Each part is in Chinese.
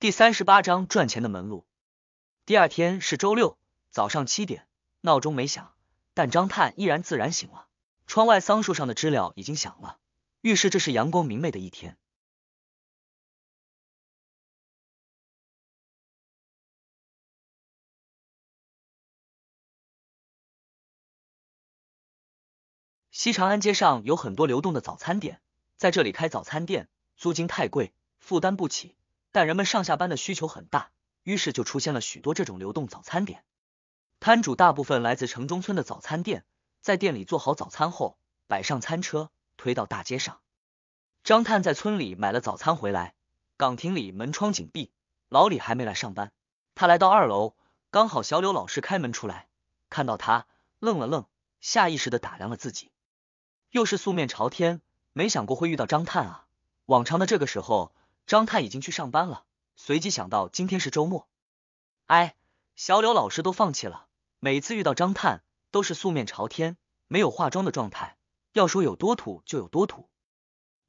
第三十八章赚钱的门路。第二天是周六早上七点，闹钟没响，但张探依然自然醒了。窗外桑树上的知了已经响了，预示这是阳光明媚的一天。西长安街上有很多流动的早餐店，在这里开早餐店租金太贵，负担不起。但人们上下班的需求很大，于是就出现了许多这种流动早餐点。摊主大部分来自城中村的早餐店，在店里做好早餐后，摆上餐车，推到大街上。张探在村里买了早餐回来，岗亭里门窗紧闭，老李还没来上班。他来到二楼，刚好小柳老师开门出来，看到他愣了愣，下意识的打量了自己，又是素面朝天，没想过会遇到张探啊。往常的这个时候。张探已经去上班了，随即想到今天是周末。哎，小柳老师都放弃了。每次遇到张探，都是素面朝天，没有化妆的状态。要说有多土，就有多土。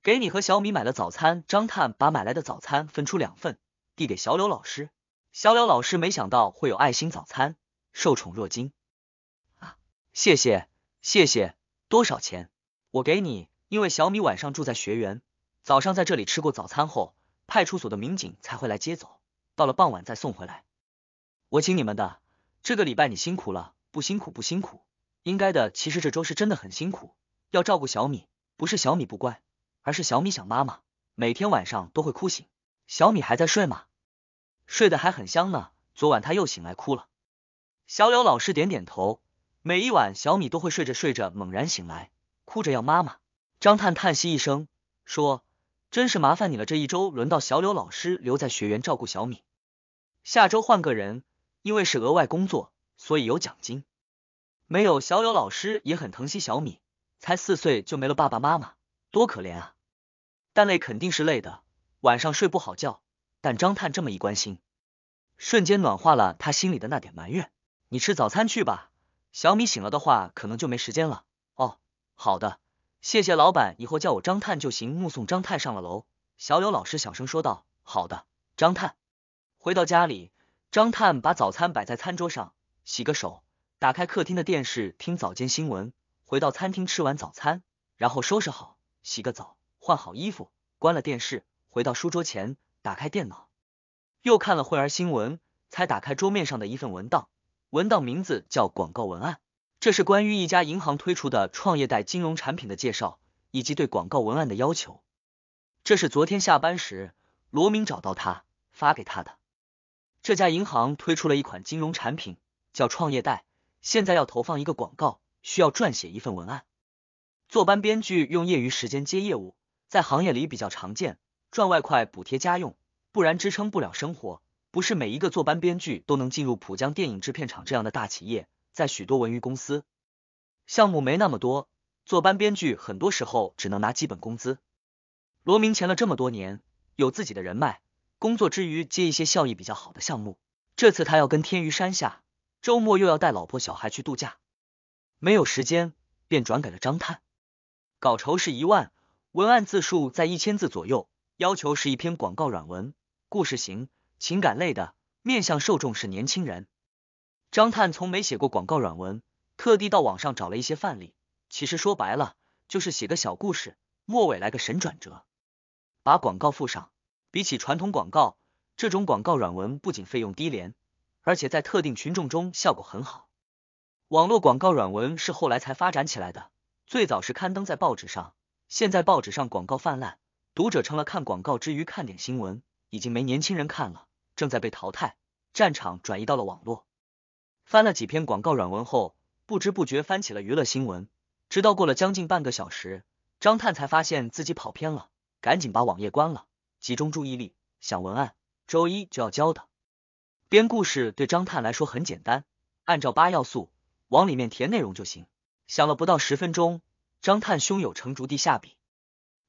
给你和小米买了早餐。张探把买来的早餐分出两份，递给小柳老师。小柳老师没想到会有爱心早餐，受宠若惊啊！谢谢，谢谢。多少钱？我给你。因为小米晚上住在学员，早上在这里吃过早餐后。派出所的民警才会来接走，到了傍晚再送回来。我请你们的，这个礼拜你辛苦了，不辛苦不辛苦，应该的。其实这周是真的很辛苦，要照顾小米。不是小米不乖，而是小米想妈妈，每天晚上都会哭醒。小米还在睡吗？睡得还很香呢。昨晚他又醒来哭了。小柳老师点点头。每一晚小米都会睡着睡着猛然醒来，哭着要妈妈。张探叹息一声说。真是麻烦你了，这一周轮到小柳老师留在学员照顾小米，下周换个人，因为是额外工作，所以有奖金。没有，小柳老师也很疼惜小米，才四岁就没了爸爸妈妈，多可怜啊！但累肯定是累的，晚上睡不好觉。但张探这么一关心，瞬间暖化了他心里的那点埋怨。你吃早餐去吧，小米醒了的话，可能就没时间了。哦，好的。谢谢老板，以后叫我张探就行。目送张探上了楼，小柳老师小声说道：“好的，张探。”回到家里，张探把早餐摆在餐桌上，洗个手，打开客厅的电视听早间新闻。回到餐厅吃完早餐，然后收拾好，洗个澡，换好衣服，关了电视，回到书桌前，打开电脑，又看了会儿新闻，才打开桌面上的一份文档，文档名字叫广告文案。这是关于一家银行推出的创业贷金融产品的介绍，以及对广告文案的要求。这是昨天下班时罗明找到他发给他的。这家银行推出了一款金融产品叫创业贷，现在要投放一个广告，需要撰写一份文案。坐班编剧用业余时间接业务，在行业里比较常见，赚外快补贴家用，不然支撑不了生活。不是每一个坐班编剧都能进入浦江电影制片厂这样的大企业。在许多文娱公司，项目没那么多，做班编剧很多时候只能拿基本工资。罗明前了这么多年，有自己的人脉，工作之余接一些效益比较好的项目。这次他要跟天娱山下，周末又要带老婆小孩去度假，没有时间，便转给了张探。稿酬是一万，文案字数在一千字左右，要求是一篇广告软文，故事型，情感类的，面向受众是年轻人。张探从没写过广告软文，特地到网上找了一些范例。其实说白了，就是写个小故事，末尾来个神转折，把广告附上。比起传统广告，这种广告软文不仅费用低廉，而且在特定群众中效果很好。网络广告软文是后来才发展起来的，最早是刊登在报纸上。现在报纸上广告泛滥，读者成了看广告之余看点新闻，已经没年轻人看了，正在被淘汰。战场转移到了网络。翻了几篇广告软文后，不知不觉翻起了娱乐新闻，直到过了将近半个小时，张探才发现自己跑偏了，赶紧把网页关了，集中注意力想文案。周一就要交的，编故事对张探来说很简单，按照八要素往里面填内容就行。想了不到十分钟，张探胸有成竹地下笔。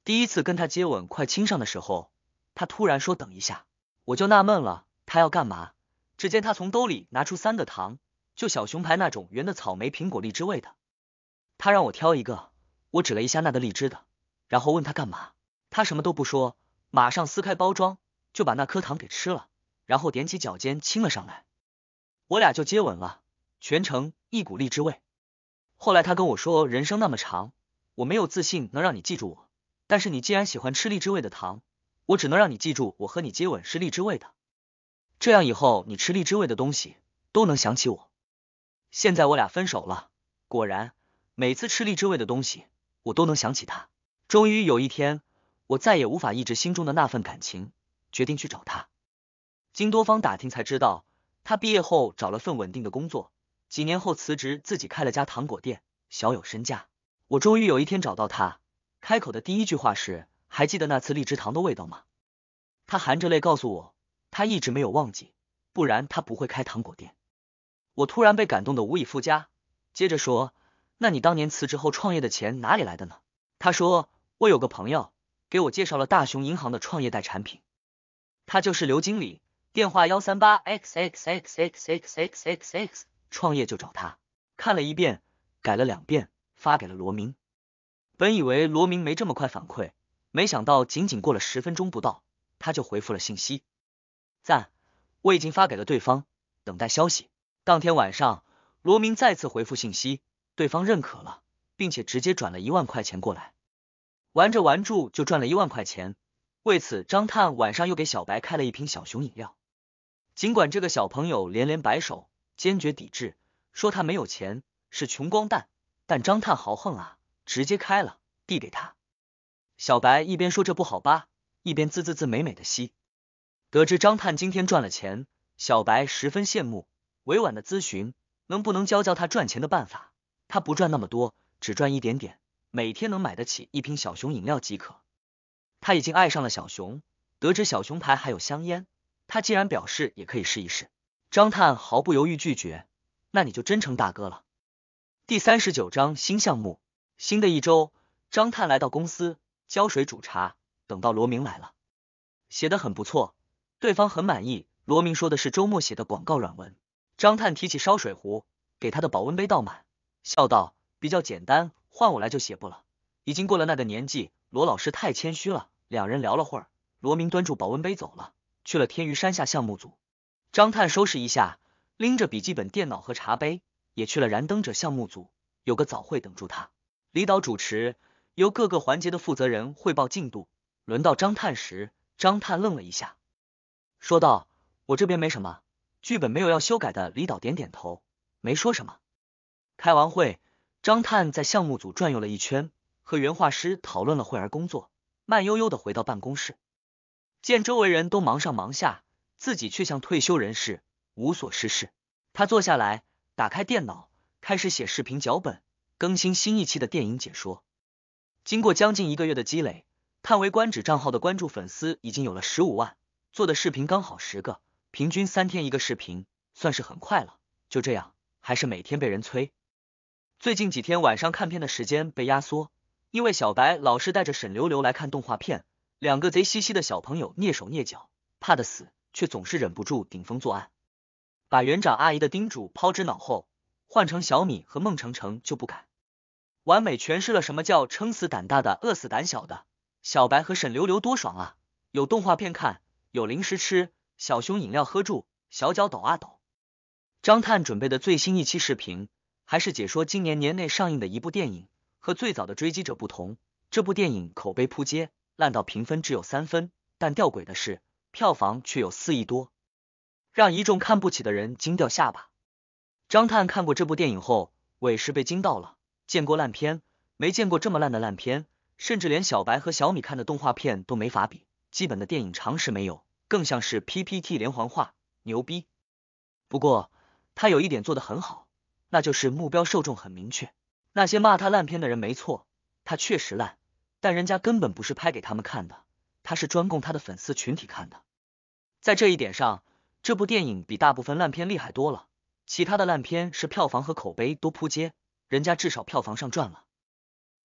第一次跟他接吻快亲上的时候，他突然说：“等一下。”我就纳闷了，他要干嘛？只见他从兜里拿出三个糖。就小熊牌那种圆的草莓、苹果、荔枝味的，他让我挑一个，我指了一下那个荔枝的，然后问他干嘛，他什么都不说，马上撕开包装就把那颗糖给吃了，然后踮起脚尖亲了上来，我俩就接吻了，全程一股荔枝味。后来他跟我说，人生那么长，我没有自信能让你记住我，但是你既然喜欢吃荔枝味的糖，我只能让你记住我和你接吻是荔枝味的，这样以后你吃荔枝味的东西都能想起我。现在我俩分手了，果然每次吃荔枝味的东西，我都能想起他。终于有一天，我再也无法抑制心中的那份感情，决定去找他。经多方打听才知道，他毕业后找了份稳定的工作，几年后辞职，自己开了家糖果店，小有身价。我终于有一天找到他，开口的第一句话是：“还记得那次荔枝糖的味道吗？”他含着泪告诉我，他一直没有忘记，不然他不会开糖果店。我突然被感动的无以复加，接着说：“那你当年辞职后创业的钱哪里来的呢？”他说：“我有个朋友给我介绍了大熊银行的创业贷产品，他就是刘经理，电话幺三八 xxxxxxxx，创业就找他。”看了一遍，改了两遍，发给了罗明。本以为罗明没这么快反馈，没想到仅仅过了十分钟不到，他就回复了信息：“赞，我已经发给了对方，等待消息。”当天晚上，罗明再次回复信息，对方认可了，并且直接转了一万块钱过来。玩着玩住就赚了一万块钱，为此张探晚上又给小白开了一瓶小熊饮料。尽管这个小朋友连连摆手，坚决抵制，说他没有钱，是穷光蛋，但张探豪横啊，直接开了，递给他。小白一边说这不好吧，一边滋滋滋美美的吸。得知张探今天赚了钱，小白十分羡慕。委婉的咨询，能不能教教他赚钱的办法？他不赚那么多，只赚一点点，每天能买得起一瓶小熊饮料即可。他已经爱上了小熊，得知小熊牌还有香烟，他竟然表示也可以试一试。张探毫不犹豫拒绝，那你就真成大哥了。第三十九章新项目。新的一周，张探来到公司，浇水煮茶，等到罗明来了，写的很不错，对方很满意。罗明说的是周末写的广告软文。张探提起烧水壶，给他的保温杯倒满，笑道：“比较简单，换我来就写不了，已经过了那个年纪。”罗老师太谦虚了。两人聊了会儿，罗明端住保温杯走了，去了天鱼山下项目组。张探收拾一下，拎着笔记本电脑和茶杯，也去了燃灯者项目组。有个早会等住他，李导主持，由各个环节的负责人汇报进度。轮到张探时，张探愣了一下，说道：“我这边没什么。”剧本没有要修改的，李导点点头，没说什么。开完会，张探在项目组转悠了一圈，和原画师讨论了会儿工作，慢悠悠的回到办公室。见周围人都忙上忙下，自己却像退休人士，无所事事。他坐下来，打开电脑，开始写视频脚本，更新新一期的电影解说。经过将近一个月的积累，叹为观止账号的关注粉丝已经有了十五万，做的视频刚好十个。平均三天一个视频，算是很快了。就这样，还是每天被人催。最近几天晚上看片的时间被压缩，因为小白老是带着沈流流来看动画片，两个贼兮兮的小朋友蹑手蹑脚，怕的死，却总是忍不住顶风作案，把园长阿姨的叮嘱抛之脑后。换成小米和孟程程就不敢，完美诠释了什么叫撑死胆大的，饿死胆小的。小白和沈流流多爽啊！有动画片看，有零食吃。小熊饮料喝住，小脚抖啊抖。张探准备的最新一期视频，还是解说今年年内上映的一部电影。和最早的追击者不同，这部电影口碑扑街，烂到评分只有三分，但吊诡的是，票房却有四亿多，让一众看不起的人惊掉下巴。张探看过这部电影后，委实被惊到了。见过烂片，没见过这么烂的烂片，甚至连小白和小米看的动画片都没法比，基本的电影常识没有。更像是 PPT 连环画，牛逼。不过他有一点做的很好，那就是目标受众很明确。那些骂他烂片的人没错，他确实烂，但人家根本不是拍给他们看的，他是专供他的粉丝群体看的。在这一点上，这部电影比大部分烂片厉害多了。其他的烂片是票房和口碑都扑街，人家至少票房上赚了。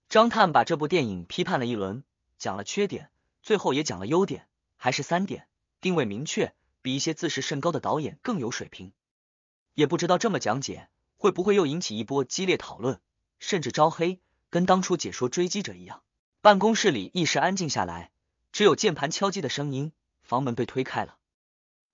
张探把这部电影批判了一轮，讲了缺点，最后也讲了优点，还是三点。定位明确，比一些自视甚高的导演更有水平。也不知道这么讲解会不会又引起一波激烈讨论，甚至招黑，跟当初解说《追击者》一样。办公室里一时安静下来，只有键盘敲击的声音。房门被推开了，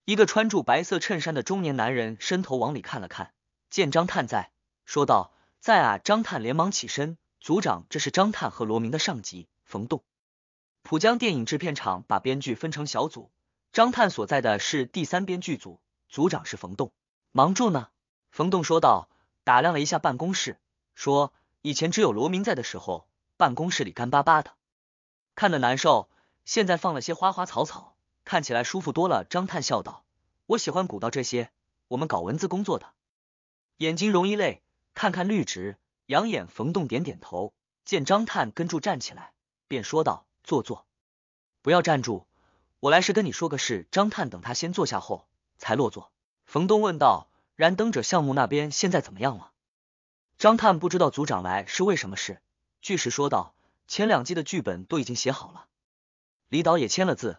一个穿着白色衬衫的中年男人伸头往里看了看，见张探在，说道：“在啊。”张探连忙起身，组长，这是张探和罗明的上级，冯栋。浦江电影制片厂把编剧分成小组。张探所在的是第三编剧组，组长是冯栋。忙住呢？冯栋说道，打量了一下办公室，说：“以前只有罗明在的时候，办公室里干巴巴的，看的难受。现在放了些花花草草，看起来舒服多了。”张探笑道：“我喜欢古道这些，我们搞文字工作的，眼睛容易累，看看绿植，养眼。”冯栋点点头，见张探跟住站起来，便说道：“坐坐，不要站住。”我来是跟你说个事。张探等他先坐下后才落座。冯东问道：“燃灯者项目那边现在怎么样了？”张探不知道组长来是为什么事，据实说道：“前两季的剧本都已经写好了，李导也签了字。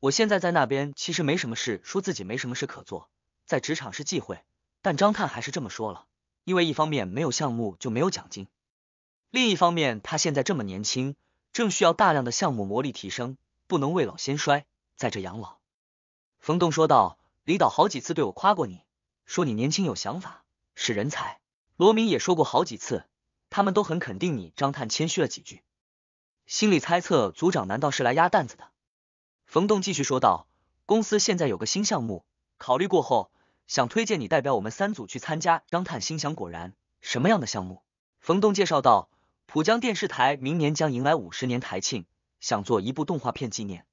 我现在在那边其实没什么事，说自己没什么事可做，在职场是忌讳。但张探还是这么说了，因为一方面没有项目就没有奖金，另一方面他现在这么年轻，正需要大量的项目磨砺提升，不能未老先衰。”在这养老，冯栋说道：“李导好几次对我夸过你，说你年轻有想法，是人才。罗明也说过好几次，他们都很肯定你。”张探谦虚了几句，心里猜测组长难道是来压担子的？冯栋继续说道：“公司现在有个新项目，考虑过后想推荐你代表我们三组去参加。”张探心想，果然什么样的项目？冯栋介绍道：“浦江电视台明年将迎来五十年台庆，想做一部动画片纪念。”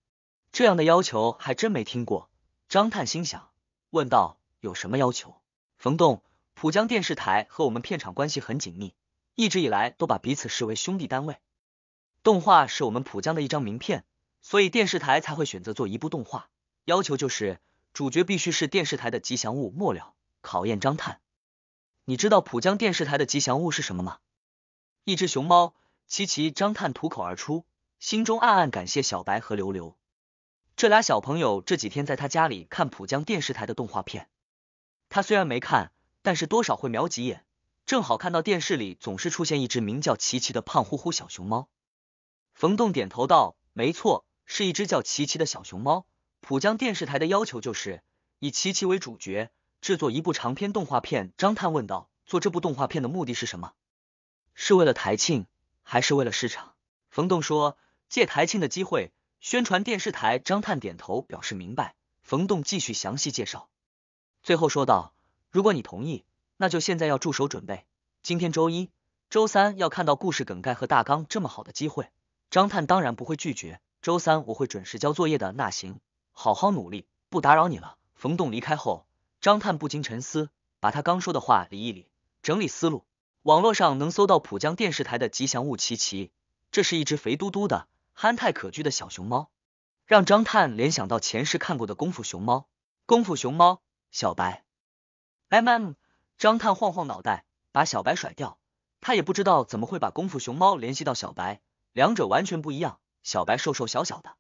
这样的要求还真没听过，张探心想，问道：“有什么要求？”冯栋，浦江电视台和我们片场关系很紧密，一直以来都把彼此视为兄弟单位。动画是我们浦江的一张名片，所以电视台才会选择做一部动画。要求就是主角必须是电视台的吉祥物。末了，考验张探，你知道浦江电视台的吉祥物是什么吗？一只熊猫。齐齐，张探吐口而出，心中暗暗感谢小白和刘刘。这俩小朋友这几天在他家里看浦江电视台的动画片，他虽然没看，但是多少会瞄几眼。正好看到电视里总是出现一只名叫“琪琪的胖乎乎小熊猫。冯栋点头道：“没错，是一只叫琪琪的小熊猫。”浦江电视台的要求就是以琪琪为主角制作一部长篇动画片。张探问道：“做这部动画片的目的是什么？是为了台庆，还是为了市场？”冯栋说：“借台庆的机会。”宣传电视台张探点头表示明白，冯栋继续详细介绍，最后说道：“如果你同意，那就现在要助手准备。今天周一、周三要看到故事梗概和大纲，这么好的机会，张探当然不会拒绝。周三我会准时交作业的。”那行，好好努力，不打扰你了。冯栋离开后，张探不禁沉思，把他刚说的话理一理，整理思路。网络上能搜到浦江电视台的吉祥物琪琪，这是一只肥嘟嘟的。憨态可掬的小熊猫，让张探联想到前世看过的《功夫熊猫》。功夫熊猫小白，M M。张探晃晃脑袋，把小白甩掉。他也不知道怎么会把功夫熊猫联系到小白，两者完全不一样。小白瘦瘦小小的，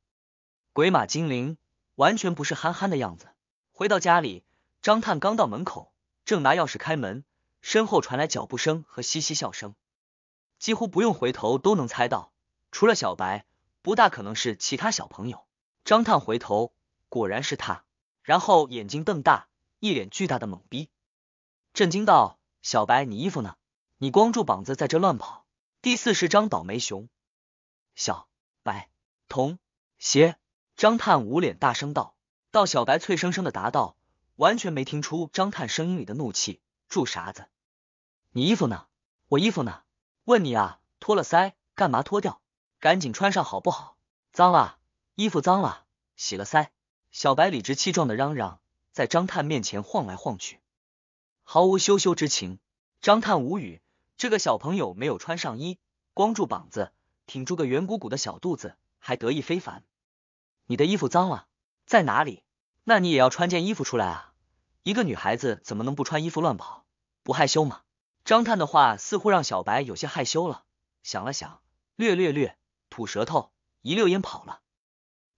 鬼马精灵，完全不是憨憨的样子。回到家里，张探刚到门口，正拿钥匙开门，身后传来脚步声和嘻嘻笑声，几乎不用回头都能猜到，除了小白。不大可能是其他小朋友。张探回头，果然是他，然后眼睛瞪大，一脸巨大的懵逼，震惊道：“小白，你衣服呢？你光着膀子在这乱跑。”第四十章倒霉熊。小白童鞋，张探捂脸大声道。到小白脆生生的答道，完全没听出张探声音里的怒气。住啥子？你衣服呢？我衣服呢？问你啊，脱了腮干嘛？脱掉。赶紧穿上好不好？脏了，衣服脏了，洗了塞。小白理直气壮的嚷嚷，在张探面前晃来晃去，毫无羞羞之情。张探无语，这个小朋友没有穿上衣，光住膀子，挺住个圆鼓鼓的小肚子，还得意非凡。你的衣服脏了，在哪里？那你也要穿件衣服出来啊！一个女孩子怎么能不穿衣服乱跑？不害羞吗？张探的话似乎让小白有些害羞了，想了想，略略略。吐舌头，一溜烟跑了。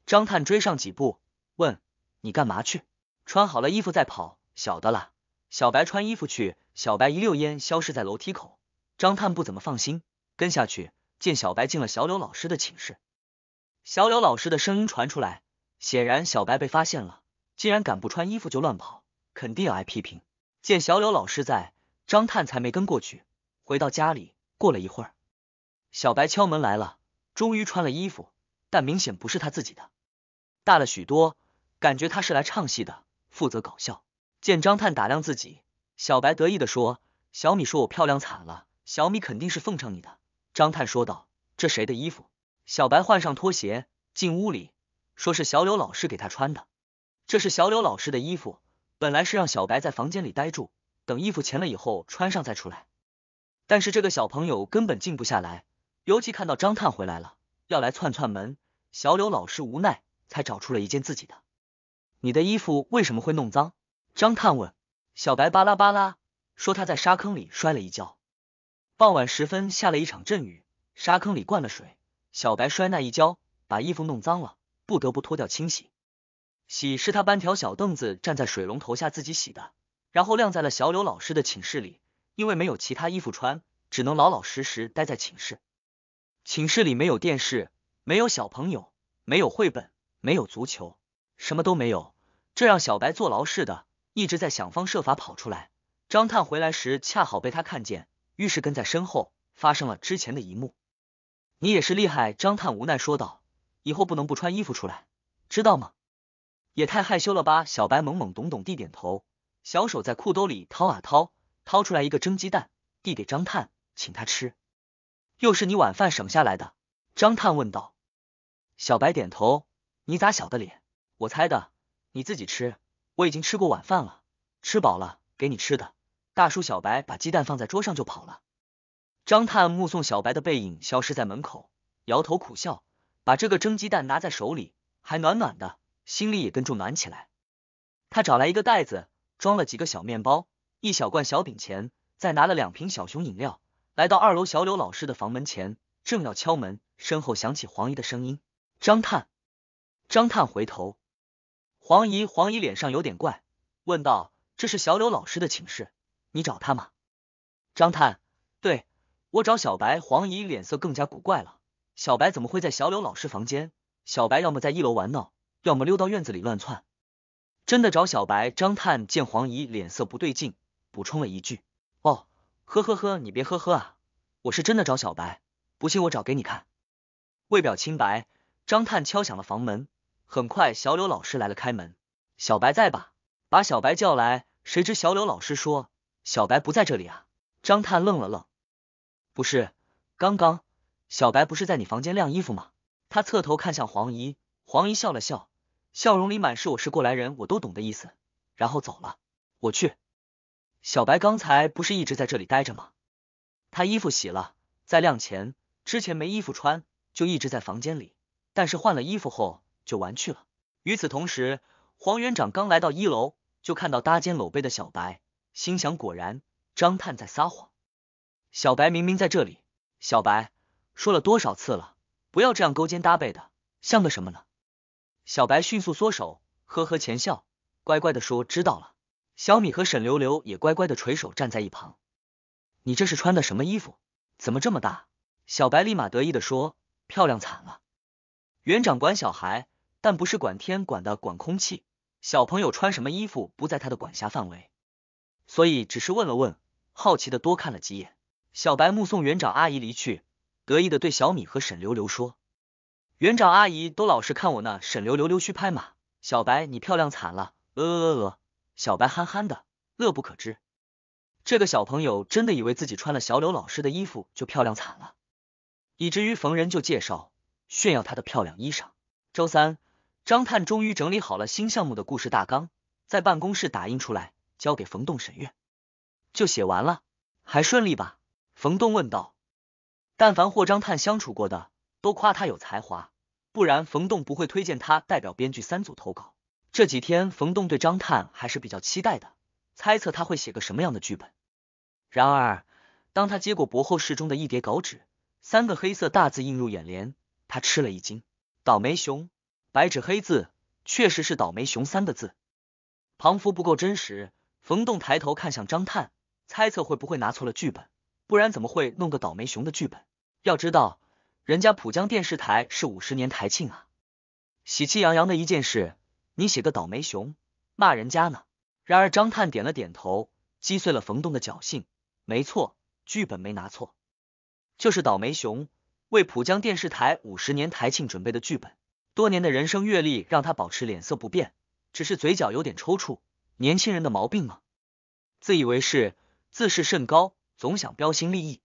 张探追上几步，问：“你干嘛去？”“穿好了衣服再跑，晓得了。”小白穿衣服去。小白一溜烟消失在楼梯口。张探不怎么放心，跟下去，见小白进了小柳老师的寝室。小柳老师的声音传出来，显然小白被发现了。既然敢不穿衣服就乱跑，肯定要挨批评。见小柳老师在，张探才没跟过去。回到家里，过了一会儿，小白敲门来了。终于穿了衣服，但明显不是他自己的，大了许多，感觉他是来唱戏的，负责搞笑。见张探打量自己，小白得意地说：“小米说我漂亮惨了，小米肯定是奉承你的。”张探说道：“这谁的衣服？”小白换上拖鞋进屋里，说是小柳老师给他穿的，这是小柳老师的衣服，本来是让小白在房间里待住，等衣服钱了以后穿上再出来，但是这个小朋友根本静不下来。尤其看到张探回来了，要来窜窜门，小柳老师无奈，才找出了一件自己的。你的衣服为什么会弄脏？张探问。小白巴拉巴拉说他在沙坑里摔了一跤。傍晚时分下了一场阵雨，沙坑里灌了水，小白摔那一跤，把衣服弄脏了，不得不脱掉清洗。洗是他搬条小凳子，站在水龙头下自己洗的，然后晾在了小柳老师的寝室里。因为没有其他衣服穿，只能老老实实待在寝室。寝室里没有电视，没有小朋友，没有绘本，没有足球，什么都没有，这让小白坐牢似的，一直在想方设法跑出来。张探回来时恰好被他看见，于是跟在身后，发生了之前的一幕。你也是厉害，张探无奈说道，以后不能不穿衣服出来，知道吗？也太害羞了吧，小白懵懵懂懂地点头，小手在裤兜里掏啊掏，掏出来一个蒸鸡蛋，递给张探，请他吃。又是你晚饭省下来的？张探问道。小白点头。你咋晓得？脸？我猜的。你自己吃。我已经吃过晚饭了，吃饱了，给你吃的。大叔小白把鸡蛋放在桌上就跑了。张探目送小白的背影消失在门口，摇头苦笑，把这个蒸鸡蛋拿在手里，还暖暖的，心里也跟着暖起来。他找来一个袋子，装了几个小面包，一小罐小饼钱，再拿了两瓶小熊饮料。来到二楼小柳老师的房门前，正要敲门，身后响起黄姨的声音：“张探，张探，回头。”黄姨黄姨脸上有点怪，问道：“这是小柳老师的寝室，你找他吗？”张探：“对我找小白。”黄姨脸色更加古怪了：“小白怎么会在小柳老师房间？小白要么在一楼玩闹，要么溜到院子里乱窜。”真的找小白？张探见黄姨脸色不对劲，补充了一句：“哦。”呵呵呵，你别呵呵啊！我是真的找小白，不信我找给你看。为表清白，张探敲响了房门。很快，小柳老师来了，开门。小白在吧？把小白叫来。谁知小柳老师说，小白不在这里啊。张探愣了愣，不是，刚刚小白不是在你房间晾衣服吗？他侧头看向黄姨，黄姨笑了笑，笑容里满是我是过来人，我都懂的意思，然后走了。我去。小白刚才不是一直在这里待着吗？他衣服洗了，在晾前之前没衣服穿，就一直在房间里。但是换了衣服后，就玩去了。与此同时，黄园长刚来到一楼，就看到搭肩搂背的小白，心想：果然张探在撒谎。小白明明在这里。小白说了多少次了，不要这样勾肩搭背的，像个什么呢？小白迅速缩手，呵呵前笑，乖乖的说：知道了。小米和沈流流也乖乖的垂手站在一旁。你这是穿的什么衣服？怎么这么大？小白立马得意的说：“漂亮惨了！”园长管小孩，但不是管天管的管空气，小朋友穿什么衣服不在他的管辖范围，所以只是问了问，好奇的多看了几眼。小白目送园长阿姨离去，得意的对小米和沈流流说：“园长阿姨都老是看我呢。”沈流流溜须拍马：“小白你漂亮惨了！”鹅鹅鹅鹅。小白憨憨的，乐不可支。这个小朋友真的以为自己穿了小柳老师的衣服就漂亮惨了，以至于逢人就介绍炫耀她的漂亮衣裳。周三，张探终于整理好了新项目的故事大纲，在办公室打印出来交给冯栋审阅。就写完了，还顺利吧？冯栋问道。但凡或张探相处过的，都夸他有才华，不然冯栋不会推荐他代表编剧三组投稿。这几天，冯栋对张探还是比较期待的，猜测他会写个什么样的剧本。然而，当他接过薄厚适中的一叠稿纸，三个黑色大字映入眼帘，他吃了一惊：“倒霉熊！”白纸黑字，确实是“倒霉熊”三个字。旁幅不够真实。冯栋抬头看向张探，猜测会不会拿错了剧本，不然怎么会弄个倒霉熊的剧本？要知道，人家浦江电视台是五十年台庆啊，喜气洋洋的一件事。你写个倒霉熊骂人家呢？然而张探点了点头，击碎了冯栋的侥幸。没错，剧本没拿错，就是倒霉熊为浦江电视台五十年台庆准备的剧本。多年的人生阅历让他保持脸色不变，只是嘴角有点抽搐，年轻人的毛病吗？自以为是，自视甚高，总想标新立异。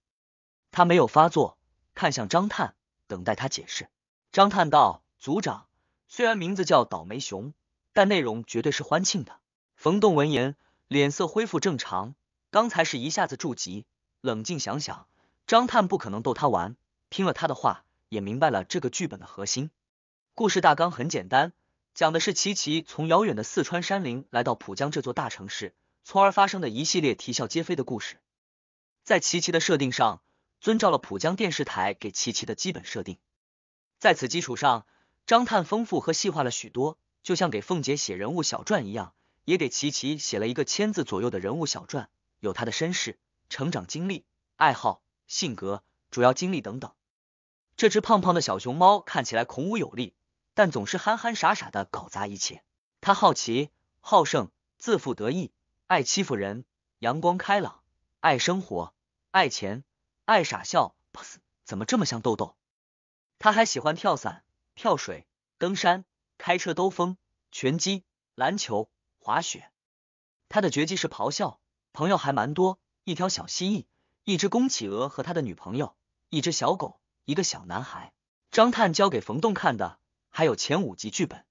他没有发作，看向张探，等待他解释。张探道：“组长，虽然名字叫倒霉熊。”但内容绝对是欢庆的。冯栋闻言，脸色恢复正常。刚才是一下子住急，冷静想想，张探不可能逗他玩。听了他的话，也明白了这个剧本的核心故事大纲很简单，讲的是琪琪从遥远的四川山林来到浦江这座大城市，从而发生的一系列啼笑皆非的故事。在琪琪的设定上，遵照了浦江电视台给琪琪的基本设定，在此基础上，张探丰富和细化了许多。就像给凤姐写人物小传一样，也给琪琪写了一个千字左右的人物小传，有她的身世、成长经历、爱好、性格、主要经历等等。这只胖胖的小熊猫看起来孔武有力，但总是憨憨傻傻的搞砸一切。他好奇、好胜、自负、得意，爱欺负人，阳光开朗，爱生活，爱钱，爱傻笑。怎么这么像豆豆？他还喜欢跳伞、跳水、登山。开车兜风、拳击、篮球、滑雪，他的绝技是咆哮。朋友还蛮多，一条小蜥蜴、一只公企鹅和他的女朋友、一只小狗、一个小男孩。张探交给冯栋看的，还有前五集剧本，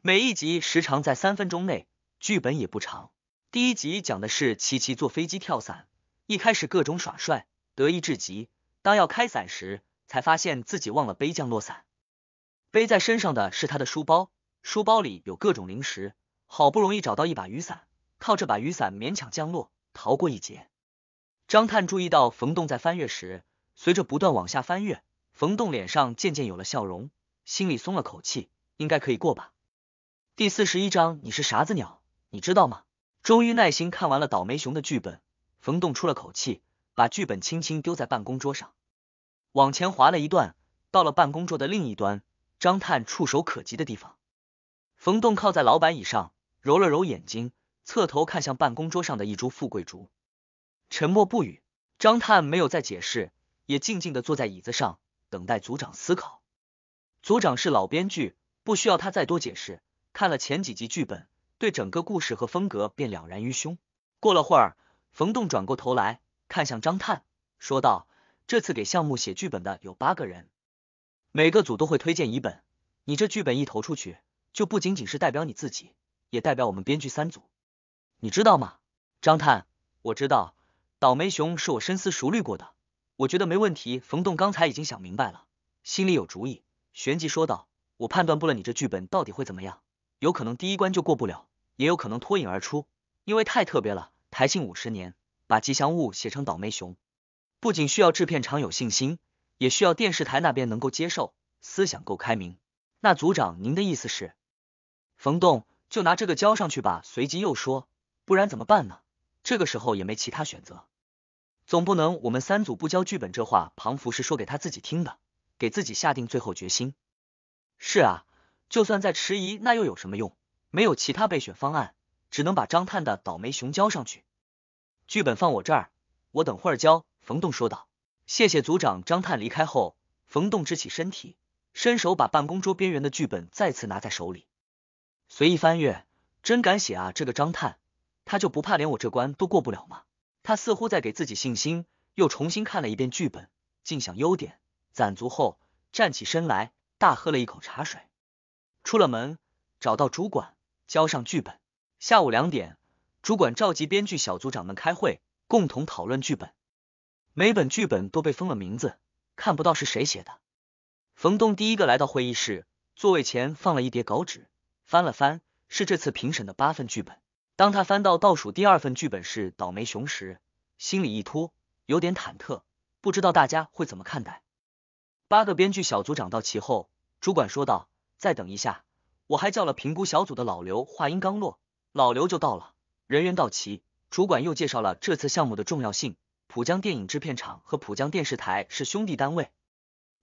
每一集时长在三分钟内，剧本也不长。第一集讲的是琪琪坐飞机跳伞，一开始各种耍帅，得意至极，当要开伞时，才发现自己忘了背降落伞。背在身上的是他的书包，书包里有各种零食。好不容易找到一把雨伞，靠这把雨伞勉强降落，逃过一劫。张探注意到冯栋在翻阅时，随着不断往下翻阅，冯栋脸上渐渐有了笑容，心里松了口气，应该可以过吧。第四十一章，你是啥子鸟？你知道吗？终于耐心看完了倒霉熊的剧本，冯栋出了口气，把剧本轻轻丢在办公桌上，往前滑了一段，到了办公桌的另一端。张探触手可及的地方，冯栋靠在老板椅上，揉了揉眼睛，侧头看向办公桌上的一株富贵竹，沉默不语。张探没有再解释，也静静的坐在椅子上，等待组长思考。组长是老编剧，不需要他再多解释。看了前几集剧本，对整个故事和风格便了然于胸。过了会儿，冯栋转过头来看向张探，说道：“这次给项目写剧本的有八个人。”每个组都会推荐一本，你这剧本一投出去，就不仅仅是代表你自己，也代表我们编剧三组。你知道吗，张探？我知道，倒霉熊是我深思熟虑过的，我觉得没问题。冯栋刚才已经想明白了，心里有主意，旋即说道：“我判断不了你这剧本到底会怎么样，有可能第一关就过不了，也有可能脱颖而出，因为太特别了。台庆五十年，把吉祥物写成倒霉熊，不仅需要制片厂有信心。”也需要电视台那边能够接受，思想够开明。那组长，您的意思是？冯栋就拿这个交上去吧。随即又说，不然怎么办呢？这个时候也没其他选择，总不能我们三组不交剧本。这话庞福是说给他自己听的，给自己下定最后决心。是啊，就算再迟疑，那又有什么用？没有其他备选方案，只能把张探的倒霉熊交上去。剧本放我这儿，我等会儿交。冯栋说道。谢谢组长张探离开后，冯栋支起身体，伸手把办公桌边缘的剧本再次拿在手里，随意翻阅。真敢写啊，这个张探，他就不怕连我这关都过不了吗？他似乎在给自己信心，又重新看了一遍剧本，尽享优点，攒足后站起身来，大喝了一口茶水，出了门，找到主管，交上剧本。下午两点，主管召集编剧小组长们开会，共同讨论剧本。每本剧本都被封了名字，看不到是谁写的。冯东第一个来到会议室，座位前放了一叠稿纸，翻了翻，是这次评审的八份剧本。当他翻到倒数第二份剧本是《倒霉熊》时，心里一突，有点忐忑，不知道大家会怎么看待。八个编剧小组长到齐后，主管说道：“再等一下，我还叫了评估小组的老刘。”话音刚落，老刘就到了，人员到齐，主管又介绍了这次项目的重要性。浦江电影制片厂和浦江电视台是兄弟单位，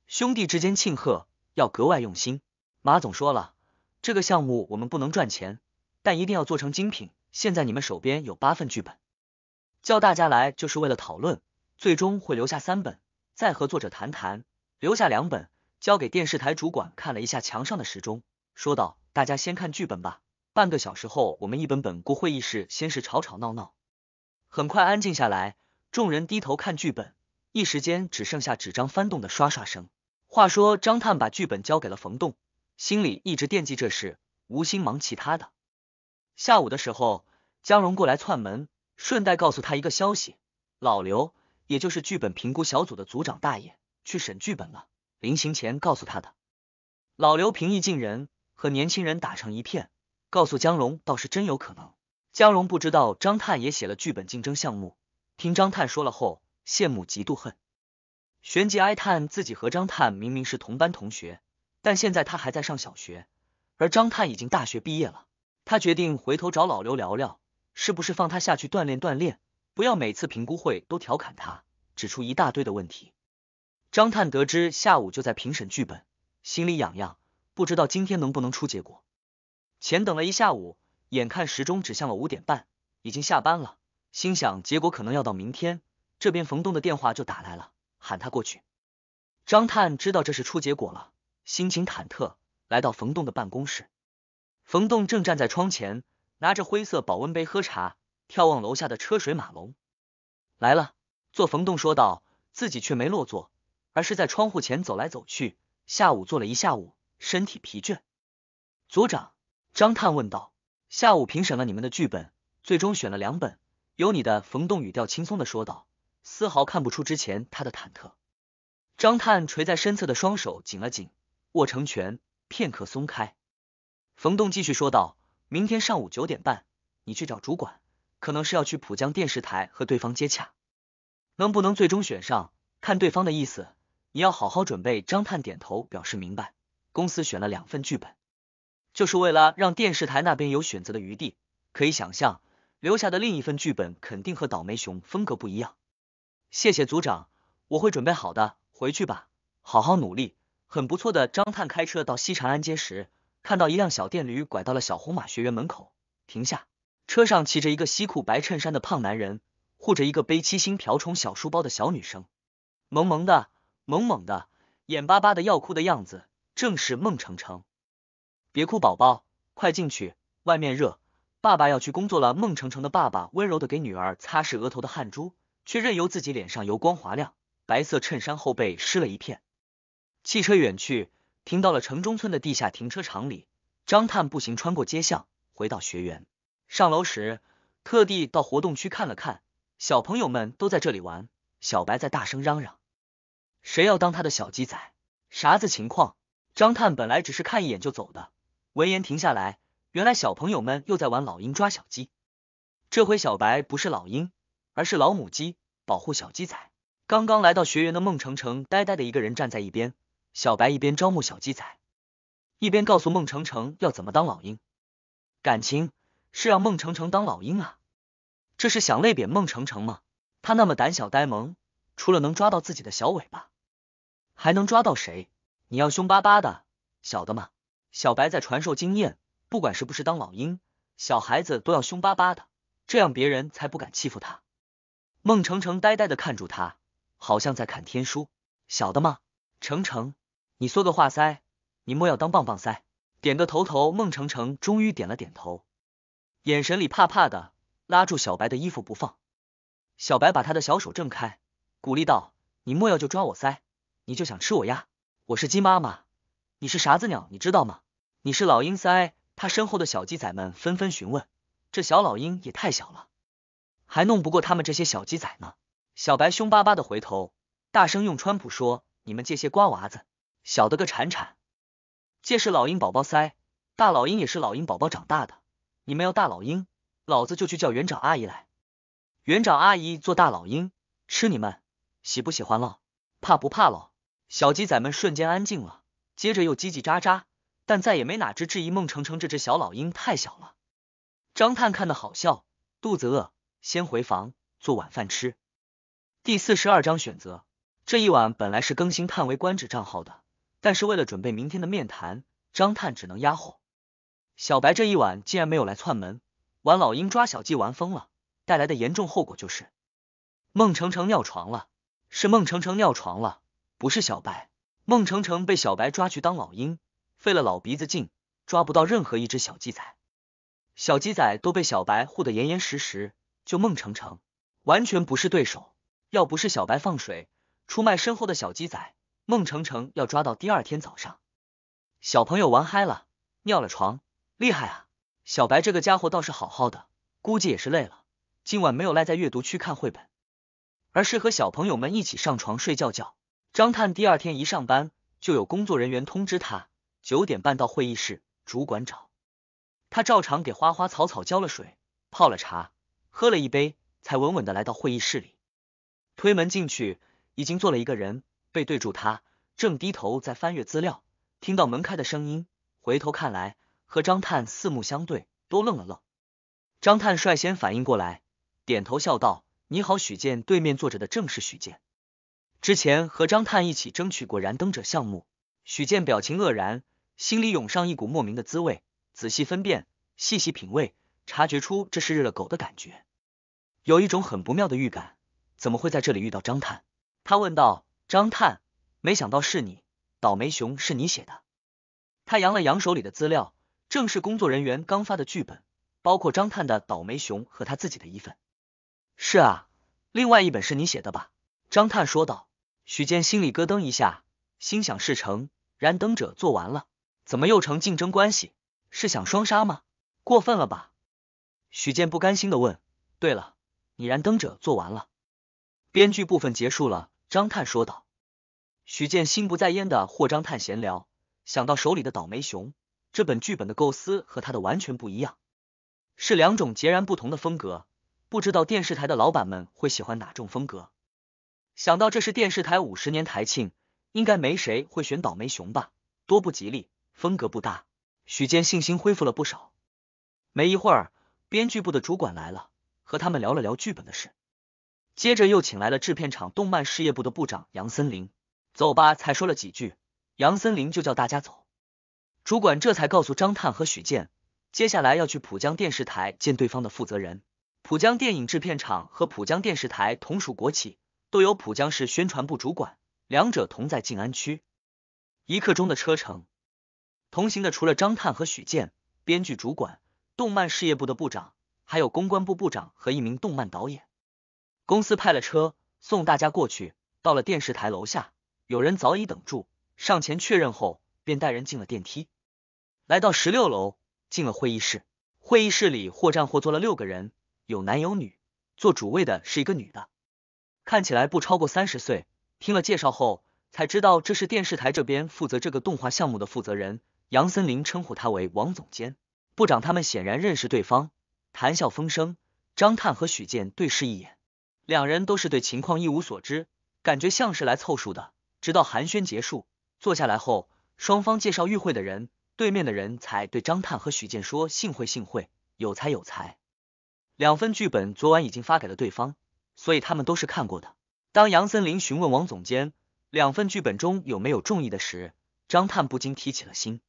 兄弟之间庆贺要格外用心。马总说了，这个项目我们不能赚钱，但一定要做成精品。现在你们手边有八份剧本，叫大家来就是为了讨论，最终会留下三本，再和作者谈谈，留下两本交给电视台主管看。了一下墙上的时钟，说道：“大家先看剧本吧。”半个小时后，我们一本本过会议室，先是吵吵闹闹，很快安静下来。众人低头看剧本，一时间只剩下纸张翻动的刷刷声。话说张探把剧本交给了冯栋，心里一直惦记这事，无心忙其他的。下午的时候，江荣过来串门，顺带告诉他一个消息：老刘，也就是剧本评估小组的组长大爷，去审剧本了。临行前告诉他的。老刘平易近人，和年轻人打成一片，告诉江荣倒是真有可能。江荣不知道张探也写了剧本竞争项目。听张探说了后，羡慕、嫉妒、恨，旋即哀叹自己和张探明明是同班同学，但现在他还在上小学，而张探已经大学毕业了。他决定回头找老刘聊聊，是不是放他下去锻炼锻炼，不要每次评估会都调侃他，指出一大堆的问题。张探得知下午就在评审剧本，心里痒痒，不知道今天能不能出结果。钱等了一下午，眼看时钟指向了五点半，已经下班了。心想，结果可能要到明天。这边冯栋的电话就打来了，喊他过去。张探知道这是出结果了，心情忐忑，来到冯栋的办公室。冯栋正站在窗前，拿着灰色保温杯喝茶，眺望楼下的车水马龙。来了，坐。冯栋说道，自己却没落座，而是在窗户前走来走去。下午坐了一下午，身体疲倦。组长张探问道：“下午评审了你们的剧本，最终选了两本。”有你的，冯栋语调轻松的说道，丝毫看不出之前他的忐忑。张探垂在身侧的双手紧了紧，握成拳，片刻松开。冯栋继续说道：“明天上午九点半，你去找主管，可能是要去浦江电视台和对方接洽，能不能最终选上，看对方的意思。你要好好准备。”张探点头表示明白。公司选了两份剧本，就是为了让电视台那边有选择的余地。可以想象。留下的另一份剧本肯定和倒霉熊风格不一样。谢谢组长，我会准备好的。回去吧，好好努力，很不错的。张探开车到西长安街时，看到一辆小电驴拐到了小红马学院门口，停下。车上骑着一个西裤白衬衫的胖男人，护着一个背七星瓢虫小书包的小女生，萌萌的，萌萌的，眼巴巴的要哭的样子，正是孟程程。别哭，宝宝，快进去，外面热。爸爸要去工作了。孟成成的爸爸温柔的给女儿擦拭额头的汗珠，却任由自己脸上油光滑亮。白色衬衫后背湿了一片。汽车远去，停到了城中村的地下停车场里。张探步行穿过街巷，回到学园。上楼时，特地到活动区看了看，小朋友们都在这里玩。小白在大声嚷嚷：“谁要当他的小鸡仔？啥子情况？”张探本来只是看一眼就走的，闻言停下来。原来小朋友们又在玩老鹰抓小鸡，这回小白不是老鹰，而是老母鸡保护小鸡仔。刚刚来到学园的孟成成呆呆的一个人站在一边，小白一边招募小鸡仔，一边告诉孟成成要怎么当老鹰。感情是让孟成成当老鹰啊？这是想累扁孟成成吗？他那么胆小呆萌，除了能抓到自己的小尾巴，还能抓到谁？你要凶巴巴的，晓得吗？小白在传授经验。不管是不是当老鹰，小孩子都要凶巴巴的，这样别人才不敢欺负他。孟成成呆呆的看住他，好像在看天书。晓得吗，成成，你说个话塞，你莫要当棒棒塞。点个头头，孟成成终于点了点头，眼神里怕怕的，拉住小白的衣服不放。小白把他的小手挣开，鼓励道：“你莫要就抓我塞，你就想吃我呀？我是鸡妈妈，你是啥子鸟？你知道吗？你是老鹰塞。”他身后的小鸡仔们纷纷询问，这小老鹰也太小了，还弄不过他们这些小鸡仔呢。小白凶巴巴的回头，大声用川普说：“你们这些瓜娃子，小的个铲铲，这是老鹰宝宝塞，大老鹰也是老鹰宝宝长大的。你们要大老鹰，老子就去叫园长阿姨来，园长阿姨做大老鹰吃你们，喜不喜欢了？怕不怕了？”小鸡仔们瞬间安静了，接着又叽叽喳喳。但再也没哪只质疑孟丞丞这只小老鹰太小了。张探看得好笑，肚子饿，先回房做晚饭吃。第四十二章选择，这一晚本来是更新叹为观止账号的，但是为了准备明天的面谈，张探只能压货。小白这一晚竟然没有来串门，玩老鹰抓小鸡玩疯了，带来的严重后果就是孟丞丞尿床了。是孟丞丞尿床了，不是小白。孟丞丞被小白抓去当老鹰。费了老鼻子劲，抓不到任何一只小鸡仔，小鸡仔都被小白护得严严实实，就孟成成完全不是对手。要不是小白放水出卖身后的小鸡仔，孟成成要抓到第二天早上。小朋友玩嗨了，尿了床，厉害啊！小白这个家伙倒是好好的，估计也是累了，今晚没有赖在阅读区看绘本，而是和小朋友们一起上床睡觉觉。张探第二天一上班，就有工作人员通知他。九点半到会议室，主管找他，照常给花花草草浇了水，泡了茶，喝了一杯，才稳稳的来到会议室里。推门进去，已经坐了一个人，背对住他，正低头在翻阅资料。听到门开的声音，回头看来，和张探四目相对，都愣了愣。张探率先反应过来，点头笑道：“你好，许建。”对面坐着的正是许建，之前和张探一起争取过燃灯者项目。许建表情愕然。心里涌上一股莫名的滋味，仔细分辨，细细品味，察觉出这是日了狗的感觉，有一种很不妙的预感。怎么会在这里遇到张探？他问道。张探，没想到是你，倒霉熊是你写的。他扬了扬手里的资料，正是工作人员刚发的剧本，包括张探的倒霉熊和他自己的一份。是啊，另外一本是你写的吧？张探说道。许健心里咯噔一下，心想事成，燃灯者做完了。怎么又成竞争关系？是想双杀吗？过分了吧？许健不甘心的问。对了，你燃灯者做完了，编剧部分结束了。张探说道。许健心不在焉的和张探闲聊，想到手里的倒霉熊，这本剧本的构思和他的完全不一样，是两种截然不同的风格。不知道电视台的老板们会喜欢哪种风格。想到这是电视台五十年台庆，应该没谁会选倒霉熊吧？多不吉利。风格不大。许建信心恢复了不少。没一会儿，编剧部的主管来了，和他们聊了聊剧本的事，接着又请来了制片厂动漫事业部的部长杨森林。走吧，才说了几句，杨森林就叫大家走。主管这才告诉张探和许建，接下来要去浦江电视台见对方的负责人。浦江电影制片厂和浦江电视台同属国企，都有浦江市宣传部主管，两者同在静安区，一刻钟的车程。同行的除了张探和许建，编剧主管、动漫事业部的部长，还有公关部部长和一名动漫导演。公司派了车送大家过去，到了电视台楼下，有人早已等住，上前确认后便带人进了电梯，来到十六楼，进了会议室。会议室里或站或坐了六个人，有男有女。坐主位的是一个女的，看起来不超过三十岁。听了介绍后才知道，这是电视台这边负责这个动画项目的负责人。杨森林称呼他为王总监、部长，他们显然认识对方，谈笑风生。张探和许建对视一眼，两人都是对情况一无所知，感觉像是来凑数的。直到寒暄结束，坐下来后，双方介绍与会的人，对面的人才对张探和许建说：“幸会幸会，有才有才。”两份剧本昨晚已经发给了对方，所以他们都是看过的。当杨森林询问王总监两份剧本中有没有中意的时，张探不禁提起了心。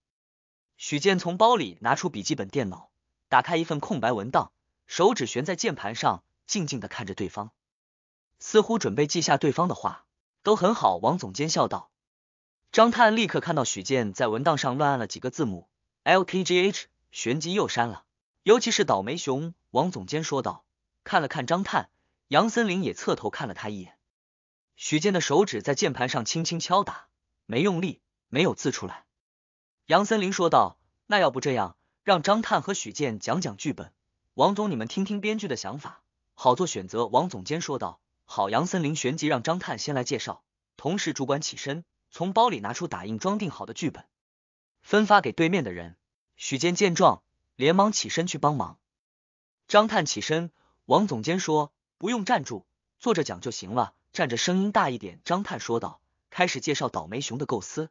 许建从包里拿出笔记本电脑，打开一份空白文档，手指悬在键盘上，静静的看着对方，似乎准备记下对方的话。都很好，王总监笑道。张探立刻看到许建在文档上乱按了几个字母 L K G H，旋即又删了。尤其是倒霉熊，王总监说道。看了看张探，杨森林也侧头看了他一眼。许建的手指在键盘上轻轻敲打，没用力，没有字出来。杨森林说道。那要不这样，让张探和许建讲讲剧本，王总你们听听编剧的想法，好做选择。王总监说道。好，杨森林旋即让张探先来介绍，同时主管起身从包里拿出打印装订好的剧本，分发给对面的人。许建见状，连忙起身去帮忙。张探起身，王总监说：“不用站住，坐着讲就行了，站着声音大一点。”张探说道，开始介绍倒霉熊的构思。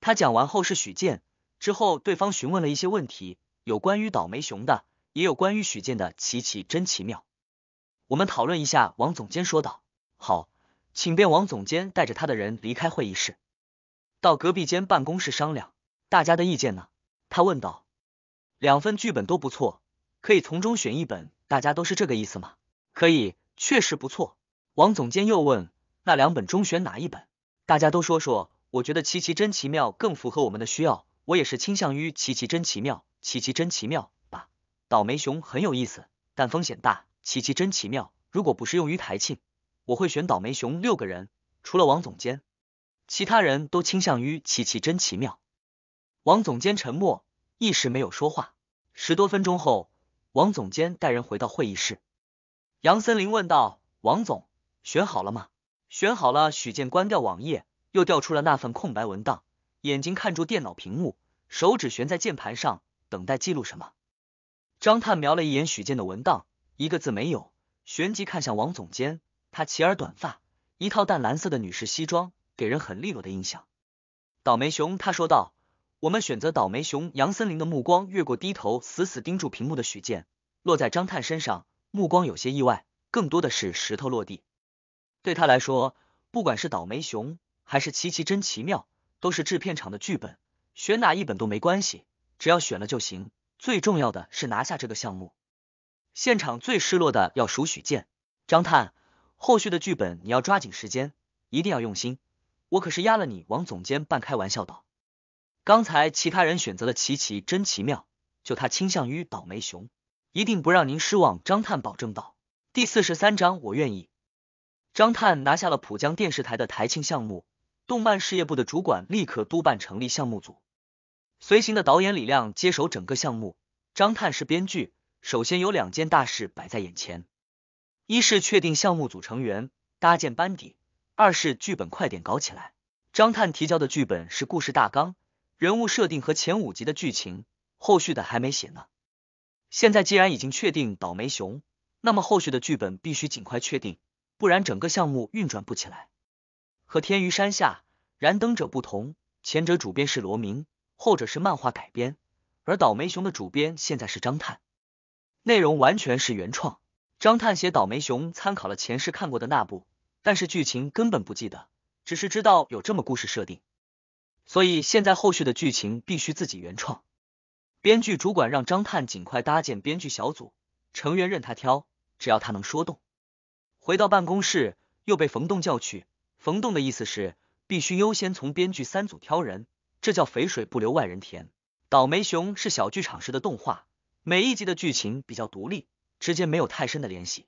他讲完后是许建。之后，对方询问了一些问题，有关于倒霉熊的，也有关于许建的《奇奇真奇妙》。我们讨论一下，王总监说道：“好，请便。”王总监带着他的人离开会议室，到隔壁间办公室商量大家的意见呢。他问道：“两份剧本都不错，可以从中选一本，大家都是这个意思吗？”“可以，确实不错。”王总监又问：“那两本中选哪一本？大家都说说，我觉得《奇奇真奇妙》更符合我们的需要。”我也是倾向于奇奇真奇妙，奇奇真奇妙吧。倒霉熊很有意思，但风险大。奇奇真奇妙，如果不是用于台庆，我会选倒霉熊。六个人，除了王总监，其他人都倾向于奇奇真奇妙。王总监沉默，一时没有说话。十多分钟后，王总监带人回到会议室。杨森林问道：“王总，选好了吗？”“选好了。”许建关掉网页，又调出了那份空白文档。眼睛看住电脑屏幕，手指悬在键盘上，等待记录什么。张探瞄了一眼许建的文档，一个字没有，旋即看向王总监。他齐耳短发，一套淡蓝色的女士西装，给人很利落的印象。倒霉熊，他说道。我们选择倒霉熊。杨森林的目光越过低头死死盯住屏幕的许建，落在张探身上，目光有些意外，更多的是石头落地。对他来说，不管是倒霉熊还是奇奇真奇妙。都是制片厂的剧本，选哪一本都没关系，只要选了就行。最重要的是拿下这个项目。现场最失落的要数许健，张探。后续的剧本你要抓紧时间，一定要用心。我可是压了你。王总监半开玩笑道：“刚才其他人选择了《琪琪，真奇妙》，就他倾向于《倒霉熊》，一定不让您失望。”张探保证道。第四十三章，我愿意。张探拿下了浦江电视台的台庆项目。动漫事业部的主管立刻督办成立项目组，随行的导演李亮接手整个项目，张探是编剧。首先有两件大事摆在眼前，一是确定项目组成员，搭建班底；二是剧本快点搞起来。张探提交的剧本是故事大纲、人物设定和前五集的剧情，后续的还没写呢。现在既然已经确定倒霉熊，那么后续的剧本必须尽快确定，不然整个项目运转不起来。和天愚山下燃灯者不同，前者主编是罗明，后者是漫画改编。而倒霉熊的主编现在是张探，内容完全是原创。张探写倒霉熊参考了前世看过的那部，但是剧情根本不记得，只是知道有这么故事设定。所以现在后续的剧情必须自己原创。编剧主管让张探尽快搭建编剧小组，成员任他挑，只要他能说动。回到办公室，又被冯栋叫去。冯栋的意思是，必须优先从编剧三组挑人，这叫肥水不流外人田。倒霉熊是小剧场式的动画，每一集的剧情比较独立，之间没有太深的联系，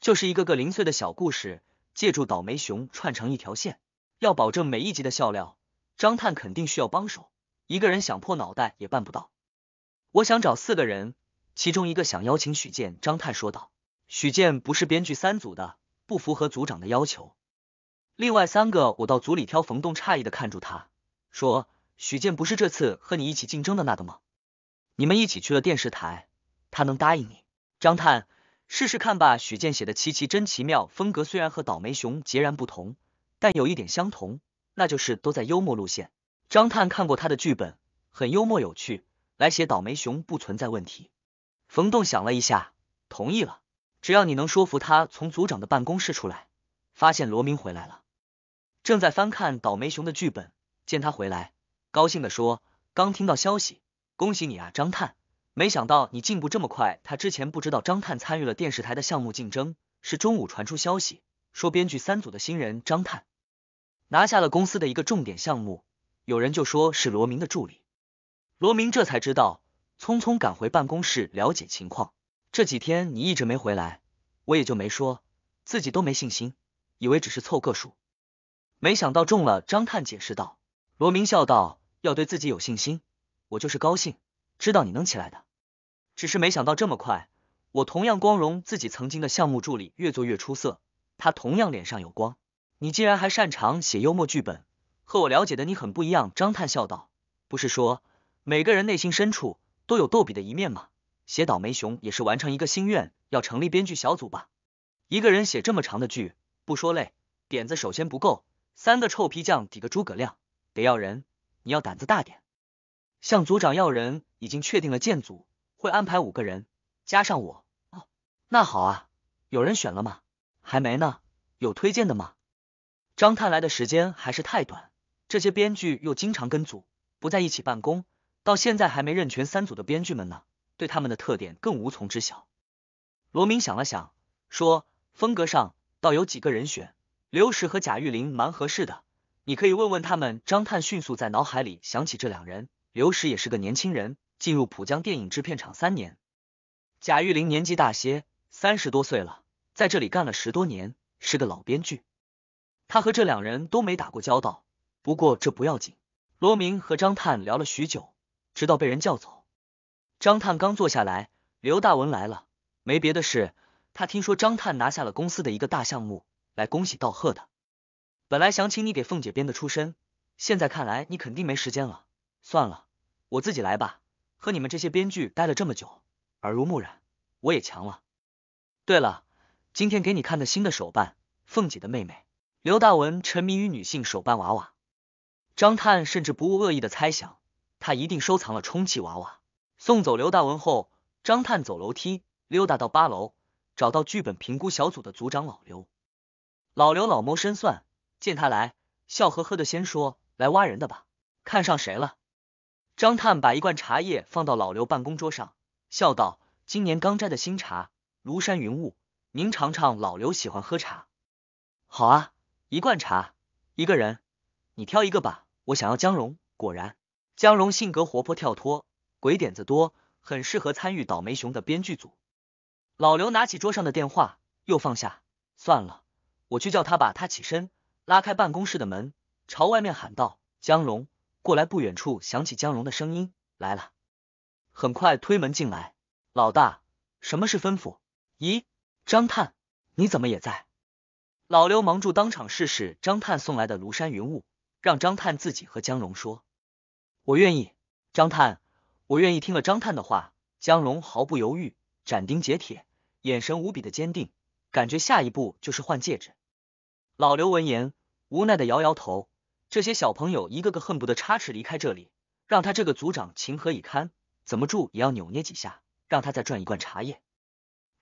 就是一个个零碎的小故事，借助倒霉熊串成一条线。要保证每一集的笑料，张探肯定需要帮手，一个人想破脑袋也办不到。我想找四个人，其中一个想邀请许建。张探说道：“许建不是编剧三组的，不符合组长的要求。”另外三个，我到组里挑。冯栋诧异的看住他，说：“许建不是这次和你一起竞争的那个吗？你们一起去了电视台，他能答应你？”张探，试试看吧。许建写的奇奇真奇妙，风格虽然和倒霉熊截然不同，但有一点相同，那就是都在幽默路线。张探看过他的剧本，很幽默有趣，来写倒霉熊不存在问题。冯栋想了一下，同意了，只要你能说服他从组长的办公室出来，发现罗明回来了。正在翻看倒霉熊的剧本，见他回来，高兴的说：“刚听到消息，恭喜你啊，张探！没想到你进步这么快。”他之前不知道张探参与了电视台的项目竞争，是中午传出消息说编剧三组的新人张探拿下了公司的一个重点项目，有人就说是罗明的助理。罗明这才知道，匆匆赶回办公室了解情况。这几天你一直没回来，我也就没说，自己都没信心，以为只是凑个数。没想到中了，张探解释道。罗明笑道：“要对自己有信心，我就是高兴，知道你能起来的。只是没想到这么快。”我同样光荣，自己曾经的项目助理越做越出色，他同样脸上有光。你竟然还擅长写幽默剧本，和我了解的你很不一样。”张探笑道：“不是说每个人内心深处都有逗比的一面吗？写倒霉熊也是完成一个心愿，要成立编剧小组吧？一个人写这么长的剧，不说累，点子首先不够。”三个臭皮匠抵个诸葛亮，得要人。你要胆子大点，向组长要人。已经确定了，建组会安排五个人，加上我。哦，那好啊。有人选了吗？还没呢。有推荐的吗？张探来的时间还是太短，这些编剧又经常跟组不在一起办公，到现在还没认全三组的编剧们呢，对他们的特点更无从知晓。罗明想了想，说：“风格上倒有几个人选。”刘石和贾玉玲蛮合适的，你可以问问他们。张探迅速在脑海里想起这两人。刘石也是个年轻人，进入浦江电影制片厂三年；贾玉玲年纪大些，三十多岁了，在这里干了十多年，是个老编剧。他和这两人都没打过交道，不过这不要紧。罗明和张探聊了许久，直到被人叫走。张探刚坐下来，刘大文来了，没别的事。他听说张探拿下了公司的一个大项目。来恭喜道贺的，本来想请你给凤姐编的出身，现在看来你肯定没时间了，算了，我自己来吧。和你们这些编剧待了这么久，耳濡目染，我也强了。对了，今天给你看的新的手办，凤姐的妹妹刘大文沉迷于女性手办娃娃，张探甚至不无恶意的猜想，他一定收藏了充气娃娃。送走刘大文后，张探走楼梯溜达到八楼，找到剧本评估小组的组长老刘。老刘老谋深算，见他来，笑呵呵的先说：“来挖人的吧，看上谁了？”张探把一罐茶叶放到老刘办公桌上，笑道：“今年刚摘的新茶，庐山云雾，您尝尝。”老刘喜欢喝茶，好啊，一罐茶，一个人，你挑一个吧。我想要江荣。果然，江荣性格活泼跳脱，鬼点子多，很适合参与倒霉熊的编剧组。老刘拿起桌上的电话，又放下，算了。我去叫他吧，他起身拉开办公室的门，朝外面喊道：“江龙，过来！”不远处响起江龙的声音：“来了。”很快推门进来，老大，什么事吩咐？咦，张探，你怎么也在？老刘忙住当场试试张探送来的庐山云雾，让张探自己和江龙说：“我愿意。”张探，我愿意。听了张探的话，江龙毫不犹豫，斩钉截铁，眼神无比的坚定。感觉下一步就是换戒指。老刘闻言无奈的摇摇头，这些小朋友一个个恨不得插翅离开这里，让他这个组长情何以堪？怎么住也要扭捏几下，让他再赚一罐茶叶。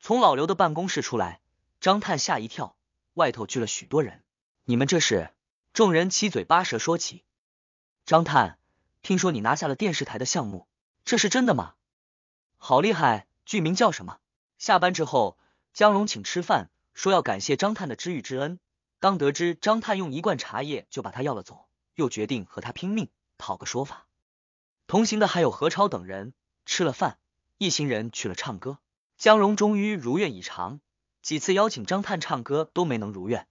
从老刘的办公室出来，张探吓一跳，外头聚了许多人。你们这是？众人七嘴八舌说起。张探，听说你拿下了电视台的项目，这是真的吗？好厉害！剧名叫什么？下班之后。江荣请吃饭，说要感谢张探的知遇之恩。当得知张探用一罐茶叶就把他要了走，又决定和他拼命讨个说法。同行的还有何超等人。吃了饭，一行人去了唱歌。江荣终于如愿以偿，几次邀请张探唱歌都没能如愿。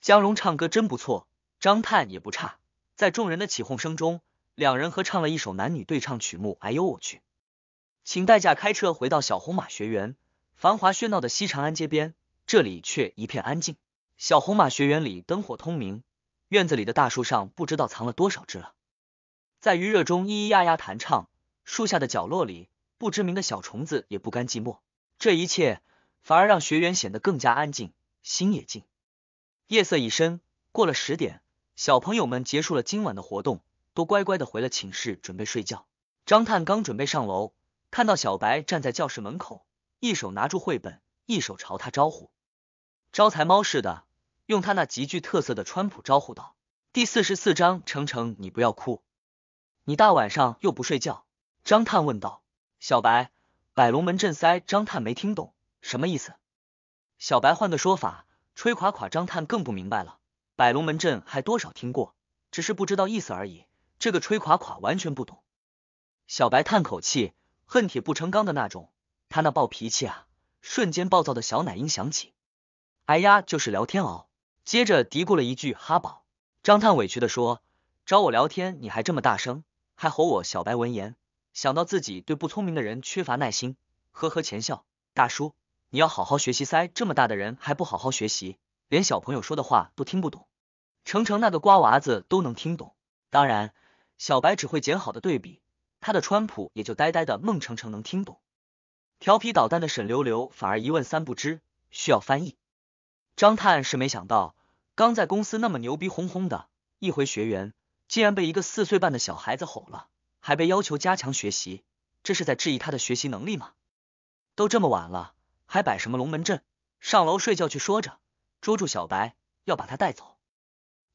江荣唱歌真不错，张探也不差。在众人的起哄声中，两人合唱了一首男女对唱曲目。哎呦我去！请代驾开车回到小红马学员。繁华喧闹的西长安街边，这里却一片安静。小红马学园里灯火通明，院子里的大树上不知道藏了多少只了，在余热中咿咿呀呀弹唱。树下的角落里，不知名的小虫子也不甘寂寞。这一切反而让学员显得更加安静，心也静。夜色已深，过了十点，小朋友们结束了今晚的活动，都乖乖的回了寝室准备睡觉。张探刚准备上楼，看到小白站在教室门口。一手拿住绘本，一手朝他招呼，招财猫似的，用他那极具特色的川普招呼道：“第四十四章，程程，你不要哭，你大晚上又不睡觉。”张探问道：“小白，摆龙门阵塞？”张探没听懂什么意思。小白换个说法，吹垮垮。张探更不明白了，摆龙门阵还多少听过，只是不知道意思而已。这个吹垮垮完全不懂。小白叹口气，恨铁不成钢的那种。他那暴脾气啊，瞬间暴躁的小奶音响起，哎呀，就是聊天哦。接着嘀咕了一句哈宝。张探委屈的说，找我聊天你还这么大声，还吼我。小白闻言，想到自己对不聪明的人缺乏耐心，呵呵前笑。大叔，你要好好学习塞，这么大的人还不好好学习，连小朋友说的话都听不懂。程成那个瓜娃子都能听懂，当然，小白只会捡好的对比，他的川普也就呆呆的孟程程能听懂。调皮捣蛋的沈流流反而一问三不知，需要翻译。张探是没想到，刚在公司那么牛逼哄哄的一回学员，竟然被一个四岁半的小孩子吼了，还被要求加强学习，这是在质疑他的学习能力吗？都这么晚了，还摆什么龙门阵？上楼睡觉去。说着，捉住小白，要把他带走。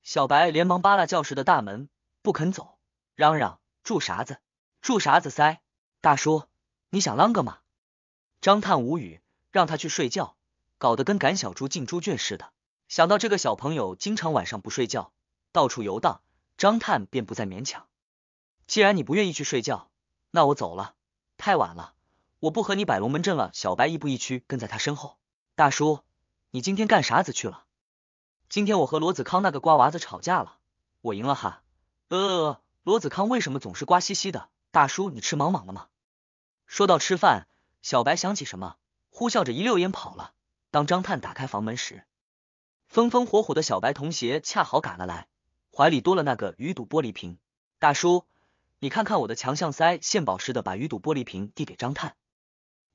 小白连忙扒拉教室的大门，不肯走，嚷嚷：“住啥子？住啥子塞？大叔，你想啷个嘛？”张探无语，让他去睡觉，搞得跟赶小猪进猪圈似的。想到这个小朋友经常晚上不睡觉，到处游荡，张探便不再勉强。既然你不愿意去睡觉，那我走了。太晚了，我不和你摆龙门阵了。小白亦步亦趋跟在他身后。大叔，你今天干啥子去了？今天我和罗子康那个瓜娃子吵架了，我赢了哈。呃，罗子康为什么总是瓜兮兮的？大叔，你吃莽莽了吗？说到吃饭。小白想起什么，呼啸着一溜烟跑了。当张探打开房门时，风风火火的小白童鞋恰好赶了来，怀里多了那个鱼肚玻璃瓶。大叔，你看看我的强项腮，献宝似的把鱼肚玻璃瓶递给张探。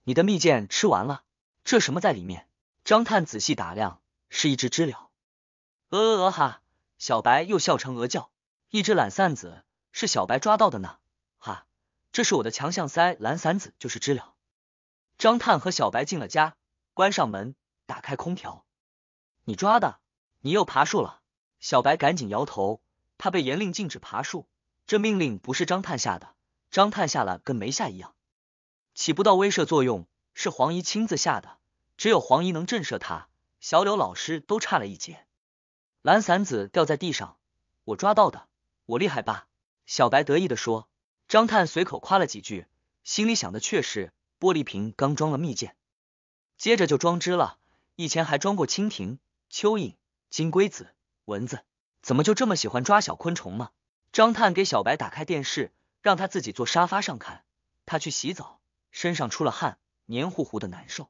你的蜜饯吃完了，这什么在里面？张探仔细打量，是一只知了。鹅鹅鹅，哈！小白又笑成鹅叫。一只懒散子是小白抓到的呢，哈！这是我的强项腮，懒散子就是知了。张探和小白进了家，关上门，打开空调。你抓的？你又爬树了？小白赶紧摇头。他被严令禁止爬树，这命令不是张探下的，张探下了跟没下一样，起不到威慑作用。是黄姨亲自下的，只有黄姨能震慑他，小柳老师都差了一截。蓝伞子掉在地上，我抓到的，我厉害吧？小白得意的说。张探随口夸了几句，心里想的却是。玻璃瓶刚装了蜜饯，接着就装汁了。以前还装过蜻蜓、蚯蚓、金龟子、蚊子，怎么就这么喜欢抓小昆虫呢？张探给小白打开电视，让他自己坐沙发上看。他去洗澡，身上出了汗，黏糊糊的难受。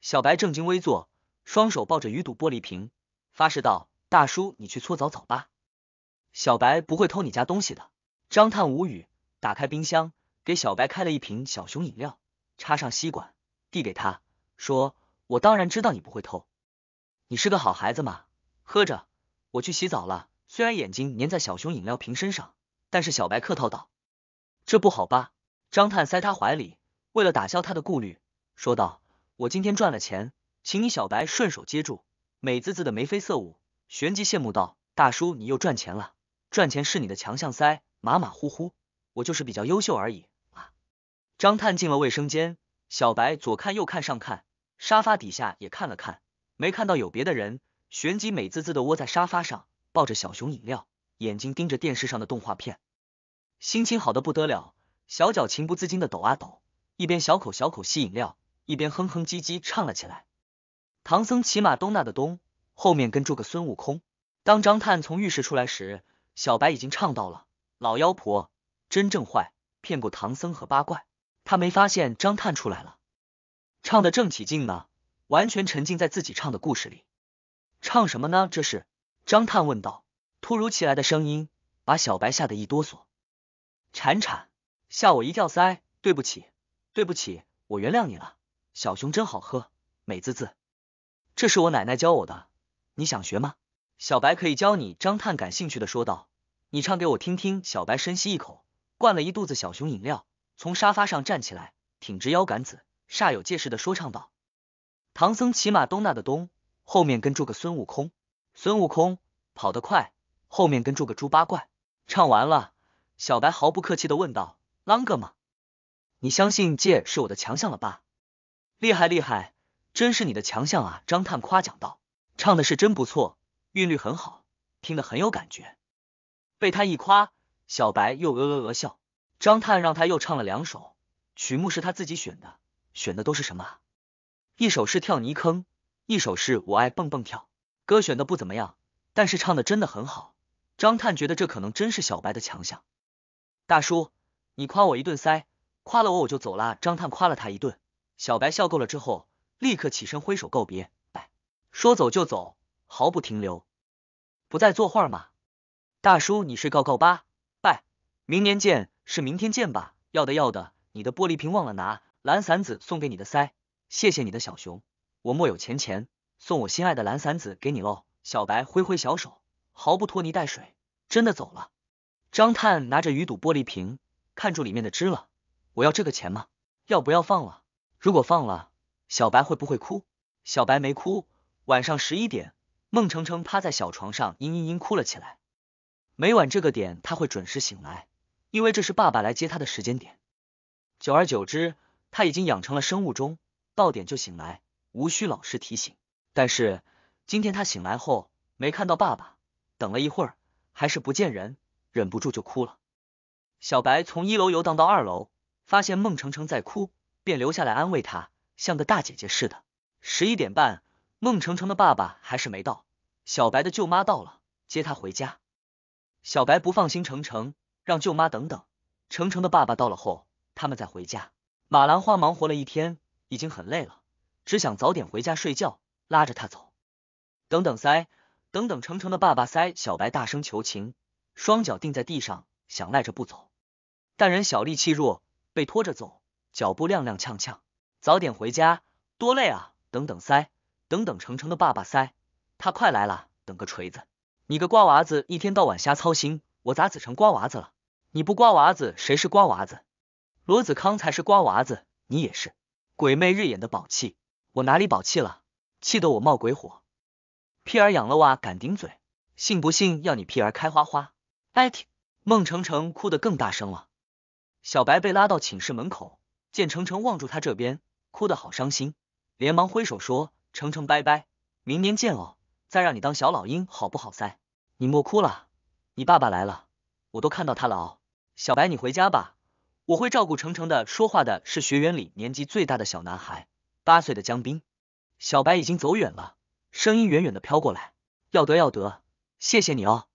小白正襟危坐，双手抱着鱼肚玻璃瓶，发誓道：“大叔，你去搓澡澡吧，小白不会偷你家东西的。”张探无语，打开冰箱，给小白开了一瓶小熊饮料。插上吸管，递给他，说：“我当然知道你不会偷，你是个好孩子嘛。”喝着，我去洗澡了。虽然眼睛粘在小熊饮料瓶身上，但是小白客套道：“这不好吧？”张探塞他怀里，为了打消他的顾虑，说道：“我今天赚了钱，请你小白顺手接住。”美滋滋的眉飞色舞，旋即羡慕道：“大叔，你又赚钱了，赚钱是你的强项塞，马马虎虎，我就是比较优秀而已。”张探进了卫生间，小白左看右看，上看沙发底下也看了看，没看到有别的人，旋即美滋滋的窝在沙发上，抱着小熊饮料，眼睛盯着电视上的动画片，心情好的不得了，小脚情不自禁的抖啊抖，一边小口小口吸饮料，一边哼哼唧唧唱了起来：“唐僧骑马咚那个咚，后面跟住个孙悟空。”当张探从浴室出来时，小白已经唱到了：“老妖婆真正坏，骗过唐僧和八怪。”他没发现张探出来了，唱的正起劲呢，完全沉浸在自己唱的故事里。唱什么呢？这是张探问道。突如其来的声音把小白吓得一哆嗦，铲铲，吓我一跳塞，对不起，对不起，我原谅你了。小熊真好喝，美滋滋。这是我奶奶教我的，你想学吗？小白可以教你。张探感兴趣的说道，你唱给我听听。小白深吸一口，灌了一肚子小熊饮料。从沙发上站起来，挺直腰杆子，煞有介事的说唱道：“唐僧骑马东纳的东，后面跟住个孙悟空，孙悟空跑得快，后面跟住个猪八怪。”唱完了，小白毫不客气的问道：“啷个嘛？你相信戒是我的强项了吧？厉害厉害，真是你的强项啊！”张探夸奖道：“唱的是真不错，韵律很好，听得很有感觉。”被他一夸，小白又鹅鹅鹅笑。张探让他又唱了两首，曲目是他自己选的，选的都是什么？一首是跳泥坑，一首是我爱蹦蹦跳。歌选的不怎么样，但是唱的真的很好。张探觉得这可能真是小白的强项。大叔，你夸我一顿塞，夸了我我就走了。张探夸了他一顿，小白笑够了之后，立刻起身挥手告别，拜，说走就走，毫不停留，不再坐会儿吗？大叔，你睡告告吧，拜，明年见。是明天见吧，要的要的，你的玻璃瓶忘了拿，蓝伞子送给你的腮，谢谢你的小熊，我莫有钱钱，送我心爱的蓝伞子给你喽。小白挥挥小手，毫不拖泥带水，真的走了。张探拿着鱼肚玻璃瓶，看住里面的汁了。我要这个钱吗？要不要放了？如果放了，小白会不会哭？小白没哭。晚上十一点，孟程程趴在小床上，嘤嘤嘤哭了起来。每晚这个点，他会准时醒来。因为这是爸爸来接他的时间点。久而久之，他已经养成了生物钟，到点就醒来，无需老师提醒。但是今天他醒来后没看到爸爸，等了一会儿还是不见人，忍不住就哭了。小白从一楼游荡到二楼，发现孟成成在哭，便留下来安慰她，像个大姐姐似的。十一点半，孟成成的爸爸还是没到，小白的舅妈到了，接他回家。小白不放心程程，让舅妈等等，程成的爸爸到了后，他们再回家。马兰花忙活了一天，已经很累了，只想早点回家睡觉。拉着他走，等等塞，等等程成的爸爸塞。小白大声求情，双脚定在地上，想赖着不走。但人小力气弱，被拖着走，脚步踉踉跄跄。早点回家，多累啊！等等塞，等等程成的爸爸塞。他快来了，等个锤子！你个瓜娃子，一天到晚瞎操心，我咋子成瓜娃子了？你不瓜娃子，谁是瓜娃子？罗子康才是瓜娃子，你也是。鬼魅日眼的宝气，我哪里宝气了？气得我冒鬼火。屁儿养了娃敢顶嘴，信不信要你屁儿开花花？哎，孟程程哭得更大声了。小白被拉到寝室门口，见程程望住他这边，哭得好伤心，连忙挥手说：“程程拜拜，明年见哦，再让你当小老鹰好不好噻？你莫哭了，你爸爸来了，我都看到他了哦。”小白，你回家吧，我会照顾成成的。说话的是学员里年纪最大的小男孩，八岁的江斌。小白已经走远了，声音远远的飘过来。要得要得，谢谢你哦。